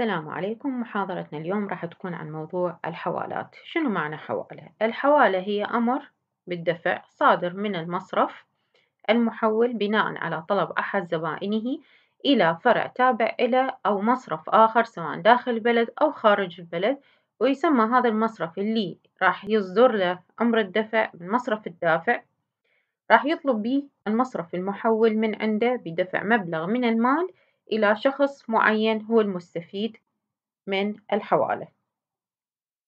السلام عليكم محاضرتنا اليوم راح تكون عن موضوع الحوالات شنو معنى حوالة؟ الحوالة هي أمر بالدفع صادر من المصرف المحول بناء على طلب أحد زبائنه إلى فرع تابع إلى أو مصرف آخر سواء داخل البلد أو خارج البلد ويسمى هذا المصرف اللي راح يصدر له أمر الدفع مصرف الدافع راح يطلب به المصرف المحول من عنده بدفع مبلغ من المال إلى شخص معين هو المستفيد من الحوالة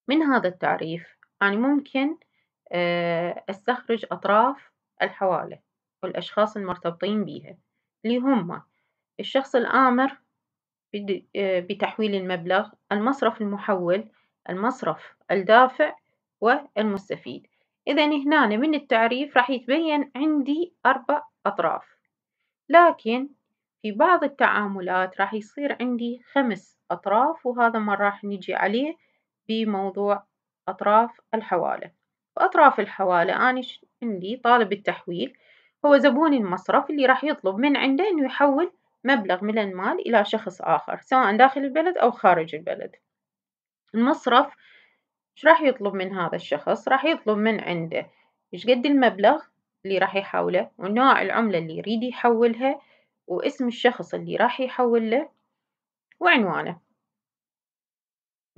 من هذا التعريف يعني ممكن آه، أستخرج أطراف الحوالة والأشخاص المرتبطين بها اللي هم الشخص الآمر آه، بتحويل المبلغ المصرف المحول المصرف الدافع والمستفيد إذا هنا من التعريف راح يتبين عندي أربع أطراف لكن في بعض التعاملات راح يصير عندي خمس أطراف وهذا ما راح نجي عليه بموضوع أطراف الحوالة فأطراف الحوالة أنا عندي طالب التحويل هو زبون المصرف اللي راح يطلب من عنده إنه يحول مبلغ من المال إلى شخص آخر سواء داخل البلد أو خارج البلد المصرف إيش راح يطلب من هذا الشخص راح يطلب من عنده إيش قد المبلغ اللي راح يحوله ونوع العملة اللي يريد يحولها واسم الشخص اللي راح يحول له وعنوانه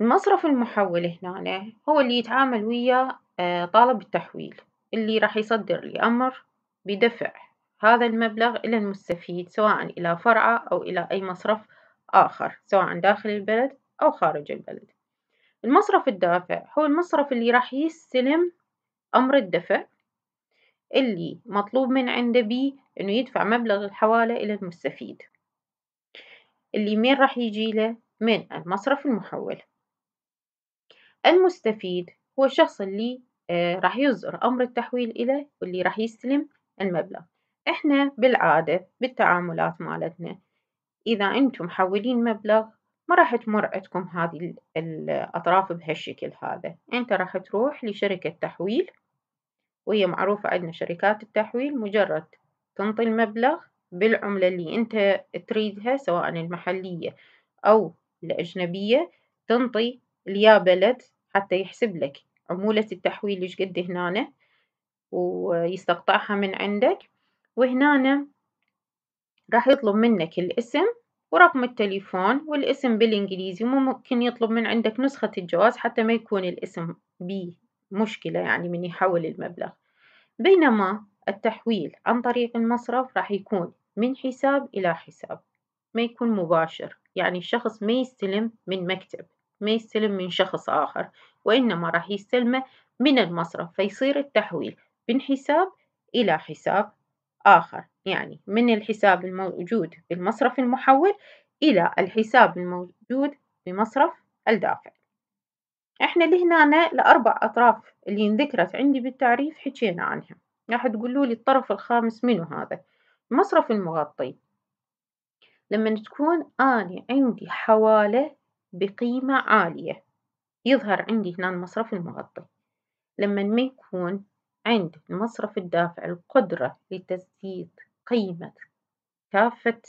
المصرف المحول هنا هو اللي يتعامل ويا آه، طالب التحويل اللي راح يصدر لي أمر بدفع هذا المبلغ إلى المستفيد سواء إلى فرعة أو إلى أي مصرف آخر سواء داخل البلد أو خارج البلد المصرف الدافع هو المصرف اللي راح يستلم أمر الدفع اللي مطلوب من عنده بي إنه يدفع مبلغ الحوالة إلى المستفيد اللي من راح يجي له من المصرف المحول المستفيد هو الشخص اللي آه، راح يصدر أمر التحويل إليه واللي راح يستلم المبلغ إحنا بالعادة بالتعاملات مالتنا إذا أنتم محولين مبلغ ما راح تمر عندكم هذه الأطراف بهالشكل هذا أنت راح تروح لشركة تحويل وهي معروفة عندنا شركات التحويل مجرد تنطي المبلغ بالعملة اللي أنت تريدها سواء المحلية أو الأجنبية تنطي ليا بلد حتى يحسب لك عمولة التحويل إيش قد هنا ويستقطعها من عندك وهنا راح يطلب منك الاسم ورقم التليفون والاسم بالإنجليزي وممكن يطلب من عندك نسخة الجواز حتى ما يكون الاسم بيه مشكلة يعني من يحول المبلغ بينما التحويل عن طريق المصرف راح يكون من حساب إلى حساب ما يكون مباشر يعني الشخص ما يستلم من مكتب ما يستلم من شخص آخر وإنما راح يستلمه من المصرف فيصير التحويل من حساب إلى حساب آخر يعني من الحساب الموجود بالمصرف المحول إلى الحساب الموجود بمصرف الدافع إحنا لهنا لأربع أطراف اللي انذكرت عندي بالتعريف حكينا عنها راح تقولوا لي الطرف الخامس منو هذا المصرف المغطي لما تكون أنا عندي حوالة بقيمة عالية يظهر عندي هنا المصرف المغطي لما ما يكون عند المصرف الدافع القدرة لتسديد قيمة كافة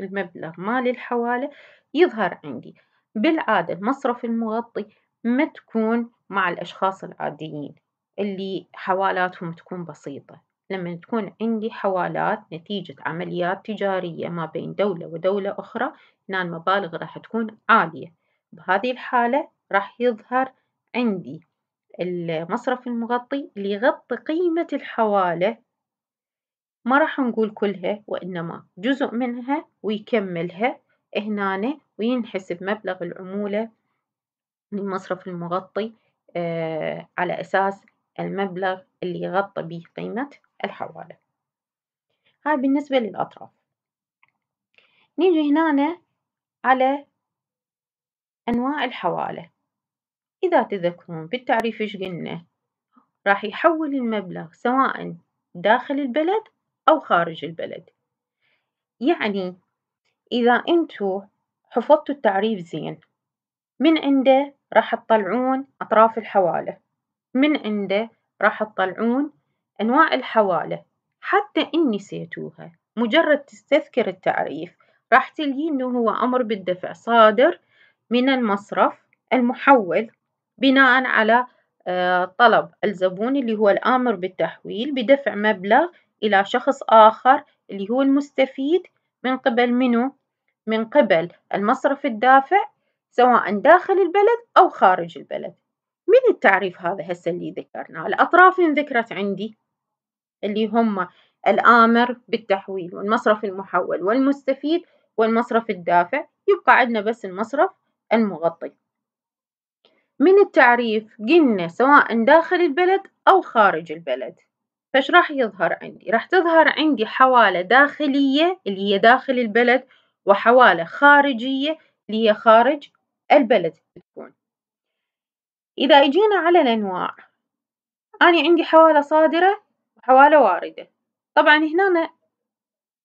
المبلغ مال الحوالة يظهر عندي بالعادة المصرف المغطي ما تكون مع الأشخاص العاديين اللي حوالاتهم تكون بسيطة لما تكون عندي حوالات نتيجة عمليات تجارية ما بين دولة ودولة أخرى هنا المبالغ راح تكون عالية بهذه الحالة راح يظهر عندي المصرف المغطي اللي يغطي قيمة الحوالة ما راح نقول كلها وإنما جزء منها ويكملها هنا وينحسب مبلغ العمولة للمصرف المغطي آه، على أساس المبلغ اللي يغطى به قيمة الحوالة هاي بالنسبة للأطراف نيجي هنا على أنواع الحوالة إذا تذكرون بالتعريف إيش قلنا راح يحول المبلغ سواء داخل البلد أو خارج البلد يعني إذا أنتوا حفظتوا التعريف زين من عنده راح تطلعون أطراف الحوالة من عنده راح تطلعون أنواع الحوالة حتى إن نسيتوها مجرد تستذكر التعريف راح تلقي إنه هو أمر بالدفع صادر من المصرف المحول بناء على آه، طلب الزبون اللي هو الآمر بالتحويل بدفع مبلغ إلى شخص آخر اللي هو المستفيد من قبل منه؟ من قبل المصرف الدافع سواء داخل البلد أو خارج البلد من التعريف هذا هسه اللي ذكرناه الأطراف ذكرت عندي اللي هم الآمر بالتحويل والمصرف المحول والمستفيد والمصرف الدافع يبقى عندنا بس المصرف المغطي من التعريف قلنا سواء داخل البلد أو خارج البلد فش راح يظهر عندي راح تظهر عندي حوالة داخلية اللي هي داخل البلد وحوالة خارجية اللي هي خارج البلد بتكون إذا إجينا على الأنواع أنا عندي حوالة صادرة وحوالة واردة طبعا هنا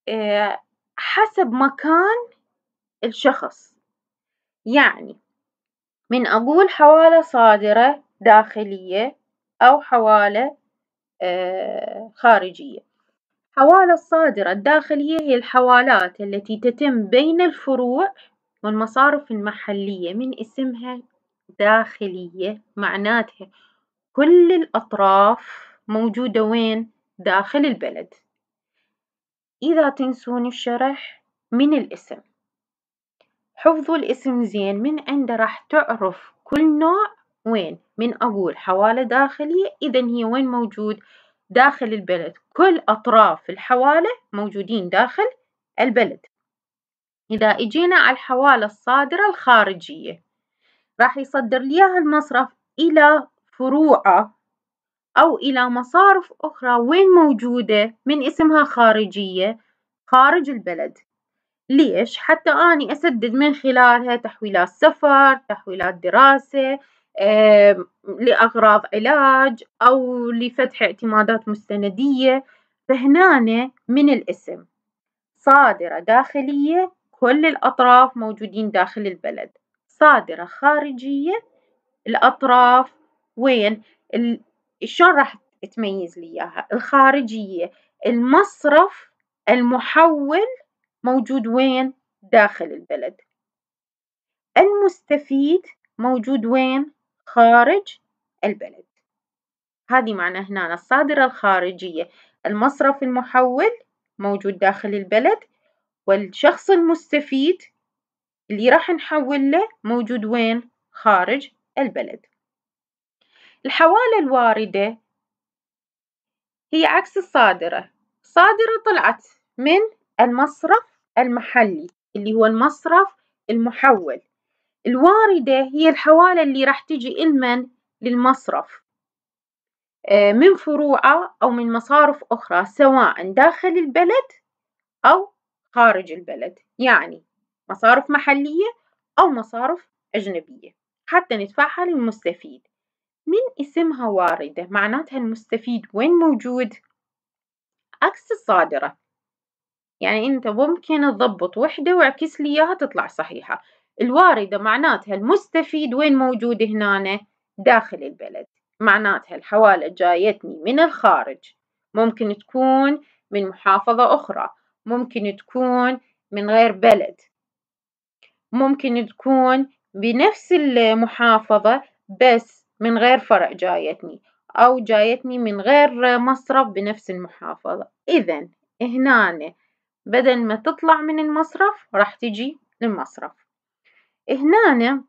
آه، حسب مكان الشخص يعني من أقول حوالة صادرة داخلية أو حوالة آه، خارجية حوالة الصادرة الداخلية هي الحوالات التي تتم بين الفروع والمصارف المحلية من اسمها داخلية معناتها كل الأطراف موجودة وين داخل البلد إذا تنسون الشرح من الاسم حفظوا الاسم زين من عنده راح تعرف كل نوع وين من أقول حوالة داخلية إذا هي وين موجود داخل البلد كل أطراف الحوالة موجودين داخل البلد إذا إجينا على الحوالة الصادرة الخارجية راح يصدر ليها المصرف إلى فروعه أو إلى مصارف أخرى وين موجودة من اسمها خارجية خارج البلد ليش؟ حتى أني أسدد من خلالها تحويلات سفر، تحويلات دراسة، لأغراض علاج أو لفتح اعتمادات مستندية فهنا من الاسم صادرة داخلية كل الأطراف موجودين داخل البلد صادرة خارجية الأطراف وين ال... شلون راح تميز لي إياها الخارجية المصرف المحول موجود وين داخل البلد المستفيد موجود وين خارج البلد هذه معنى هنا الصادرة الخارجية المصرف المحول موجود داخل البلد والشخص المستفيد اللي راح نحول له موجود وين خارج البلد الحوالة الواردة هي عكس الصادرة الصادرة طلعت من المصرف المحلي اللي هو المصرف المحول الواردة هي الحوالة اللي راح تجي المن للمصرف آه، من فروعه أو من مصارف أخرى سواء داخل البلد أو خارج البلد يعني مصارف محلية أو مصارف أجنبية حتى ندفعها للمستفيد من اسمها واردة معناتها المستفيد وين موجود عكس الصادرة يعني أنت ممكن تضبط وحدة واعكس لي إياها تطلع صحيحة الواردة معناتها المستفيد وين موجود هنا داخل البلد معناتها الحوالة جايتني من الخارج ممكن تكون من محافظة أخرى ممكن تكون من غير بلد ممكن تكون بنفس المحافظة بس من غير فرع جايتني أو جايتني من غير مصرف بنفس المحافظة إذا هنا بدل ما تطلع من المصرف راح تجي للمصرف هنا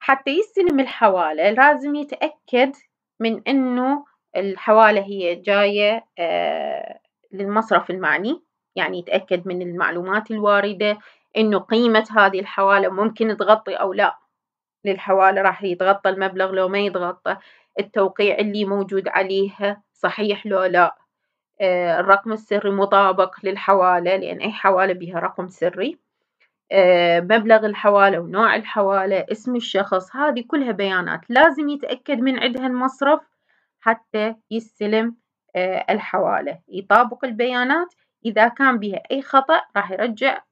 حتى يستلم الحوالة لازم يتأكد من أنه الحوالة هي جاية آه للمصرف المعني يعني يتأكد من المعلومات الواردة إنه قيمة هذه الحوالة ممكن تغطي أو لا للحوالة راح يتغطى المبلغ لو ما يتغطى التوقيع اللي موجود عليها صحيح لو لا آه، الرقم السري مطابق للحوالة لأن أي حوالة بها رقم سري آه، مبلغ الحوالة ونوع الحوالة اسم الشخص هذه كلها بيانات لازم يتأكد من عدها المصرف حتى يستلم آه، الحوالة يطابق البيانات إذا كان بها أي خطأ راح يرجع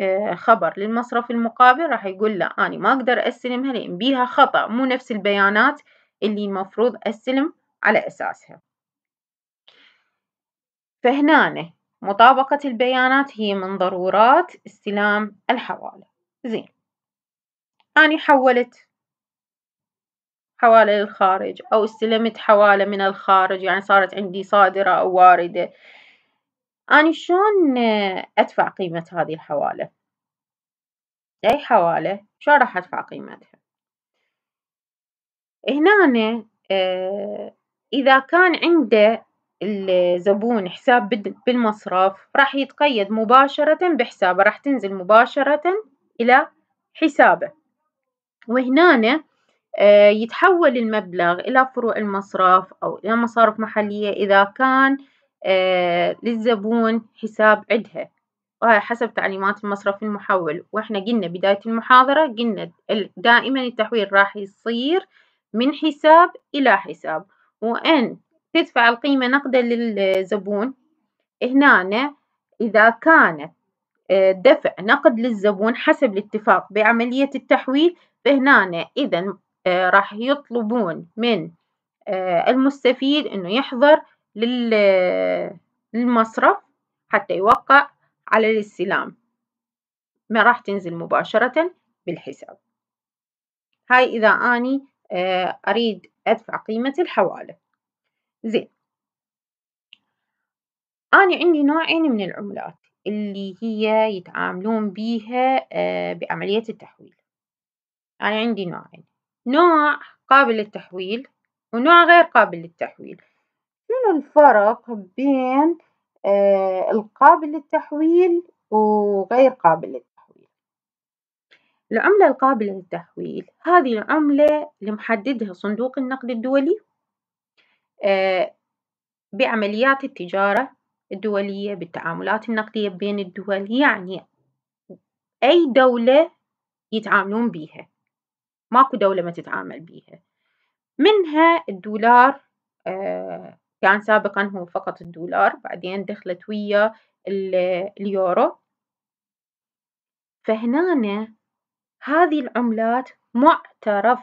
آه، خبر للمصرف المقابل راح يقول له أنا ما أقدر أستلمها لأن بيها خطأ مو نفس البيانات اللي المفروض أستلم على أساسها فهنا مطابقة البيانات هي من ضرورات استلام الحوالة زين أنا حولت حوالة للخارج أو استلمت حوالة من الخارج يعني صارت عندي صادرة أو واردة أنا شلون أدفع قيمة هذه الحوالة أي حوالة شلون راح أدفع قيمتها هنا آه إذا كان عنده الزبون حساب بالمصرف راح يتقيد مباشرة بحسابه راح تنزل مباشرة إلى حسابه وهنا آه، يتحول المبلغ إلى فروع المصرف أو إلى مصارف محلية إذا كان آه، للزبون حساب عدها وهي حسب تعليمات المصرف المحول وإحنا قلنا بداية المحاضرة قلنا دائما التحويل راح يصير من حساب إلى حساب وإن تدفع القيمة نقدا للزبون هنا إذا كانت آه، دفع نقد للزبون حسب الاتفاق بعملية التحويل فهنا إذا آه، راح يطلبون من آه، المستفيد أنه يحضر آه، للمصرف حتى يوقع على الاستلام ما راح تنزل مباشرة بالحساب هاي إذا أني أريد أدفع قيمة الحوالة زين أنا عندي نوعين من العملات اللي هي يتعاملون بيها بعملية التحويل أنا عندي نوعين نوع قابل للتحويل ونوع غير قابل للتحويل شنو الفرق بين آه، القابل للتحويل وغير قابل للتحويل العملة القابلة للتحويل هذه العملة اللي محددها صندوق النقد الدولي آه، بعمليات التجارة الدولية بالتعاملات النقدية بين الدول يعني أي دولة يتعاملون بيها ماكو دولة ما تتعامل بيها منها الدولار آه، كان سابقا هو فقط الدولار بعدين دخلت ويا اليورو فهنا هذه العملات معترف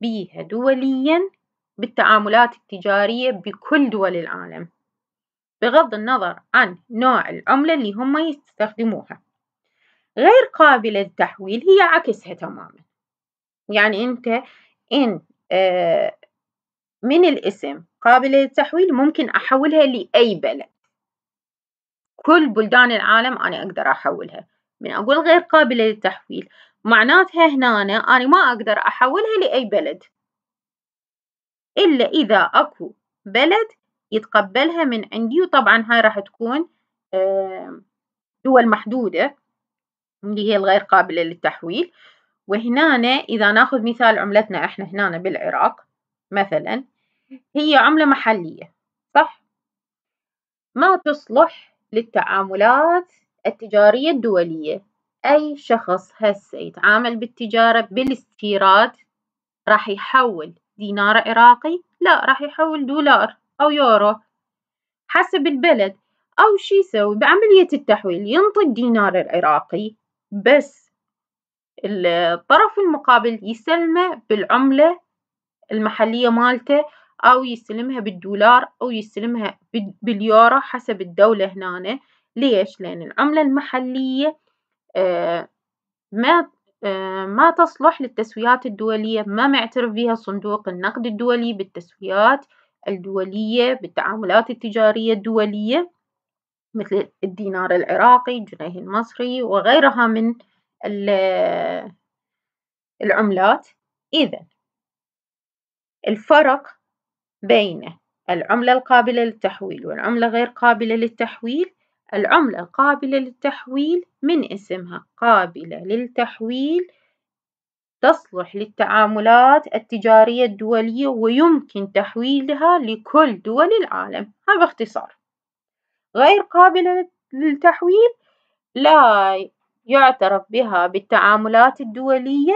بيها دوليا بالتعاملات التجارية بكل دول العالم بغض النظر عن نوع العملة اللي هم يستخدموها غير قابلة للتحويل هي عكسها تماما يعني أنت إن آه، من الاسم قابلة للتحويل ممكن أحولها لأي بلد كل بلدان العالم أنا أقدر أحولها من أقول غير قابلة للتحويل معناتها هنا أنا ما أقدر أحولها لأي بلد إلا إذا أكو بلد يتقبلها من عندي وطبعا هاي راح تكون دول محدودة اللي هي الغير قابلة للتحويل وهنا إذا ناخذ مثال عملتنا إحنا هنا بالعراق مثلا هي عملة محلية صح؟ ما تصلح للتعاملات التجارية الدولية أي شخص هسه يتعامل بالتجارة بالاستيراد راح يحول دينار عراقي لا راح يحول دولار أو يورو حسب البلد أو شي يسوي بعملية التحويل ينطي الدينار العراقي بس الطرف المقابل يسلمه بالعملة المحلية مالته أو يستلمها بالدولار أو يستلمها باليورو حسب الدولة هنا ليش؟ لأن العملة المحلية آه، ما آه، ما تصلح للتسويات الدولية ما معترف بها صندوق النقد الدولي بالتسويات الدولية بالتعاملات التجارية الدولية مثل الدينار العراقي الجنيه المصري وغيرها من العملات إذا الفرق بين العملة القابلة للتحويل والعملة غير قابلة للتحويل العملة القابلة للتحويل من اسمها قابلة للتحويل تصلح للتعاملات التجارية الدولية ويمكن تحويلها لكل دول العالم هذا باختصار غير قابلة للتحويل لا يعترف بها بالتعاملات الدولية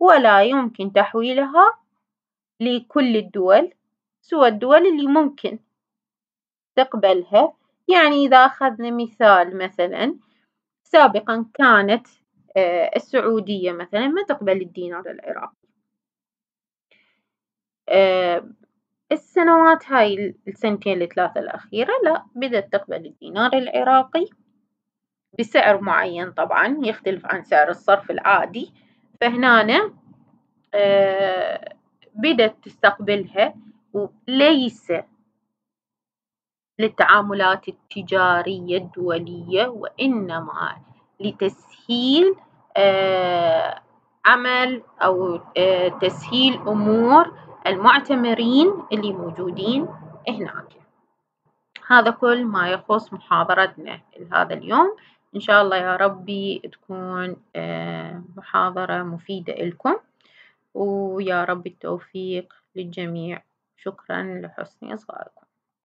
ولا يمكن تحويلها لكل الدول سوى الدول اللي ممكن تقبلها يعني إذا أخذنا مثال مثلا سابقا كانت آه، السعودية مثلا ما تقبل الدينار العراقي آه، السنوات هاي السنتين الثلاثة الأخيرة لا بدأت تقبل الدينار العراقي بسعر معين طبعا يختلف عن سعر الصرف العادي فهنا آه، بدت تستقبلها وليس للتعاملات التجارية الدولية وإنما لتسهيل آه، عمل أو آه، تسهيل أمور المعتمرين اللي موجودين هناك هذا كل ما يخص محاضرتنا لهذا اليوم إن شاء الله يا ربي تكون آه، محاضرة مفيدة لكم ويا رب التوفيق للجميع شكرا لحسن إصغائكم